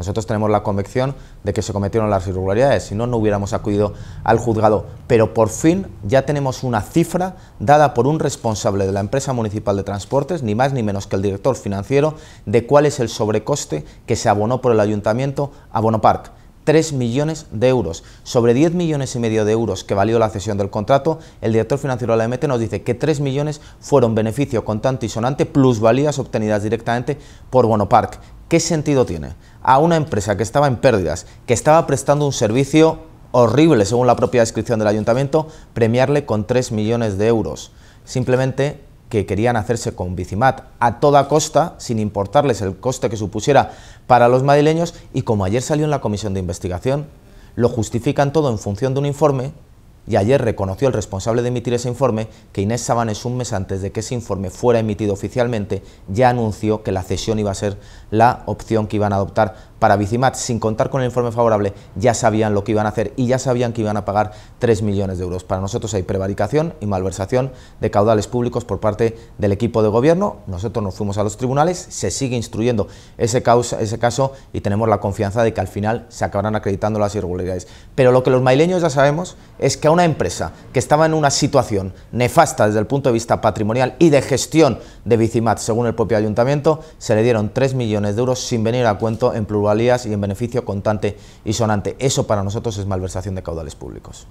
Nosotros tenemos la convicción de que se cometieron las irregularidades, si no, no hubiéramos acudido al juzgado. Pero por fin ya tenemos una cifra dada por un responsable de la empresa municipal de transportes, ni más ni menos que el director financiero, de cuál es el sobrecoste que se abonó por el ayuntamiento a Park: 3 millones de euros. Sobre 10 millones y medio de euros que valió la cesión del contrato, el director financiero de la EMT nos dice que 3 millones fueron beneficio contante y sonante, valías obtenidas directamente por Bonopark, ¿qué sentido tiene? A una empresa que estaba en pérdidas, que estaba prestando un servicio horrible según la propia descripción del ayuntamiento, premiarle con 3 millones de euros. Simplemente que querían hacerse con Bicimat a toda costa, sin importarles el coste que supusiera para los madrileños, y como ayer salió en la comisión de investigación, lo justifican todo en función de un informe y ayer reconoció el responsable de emitir ese informe que Inés Sabanes, un mes antes de que ese informe fuera emitido oficialmente, ya anunció que la cesión iba a ser la opción que iban a adoptar para Bicimat, sin contar con el informe favorable, ya sabían lo que iban a hacer y ya sabían que iban a pagar 3 millones de euros. Para nosotros hay prevaricación y malversación de caudales públicos por parte del equipo de gobierno. Nosotros nos fuimos a los tribunales, se sigue instruyendo ese, causa, ese caso y tenemos la confianza de que al final se acabarán acreditando las irregularidades. Pero lo que los maileños ya sabemos es que a una empresa que estaba en una situación nefasta desde el punto de vista patrimonial y de gestión de Bicimat, según el propio ayuntamiento, se le dieron 3 millones de euros sin venir a cuento en plural y en beneficio contante y sonante. Eso para nosotros es malversación de caudales públicos.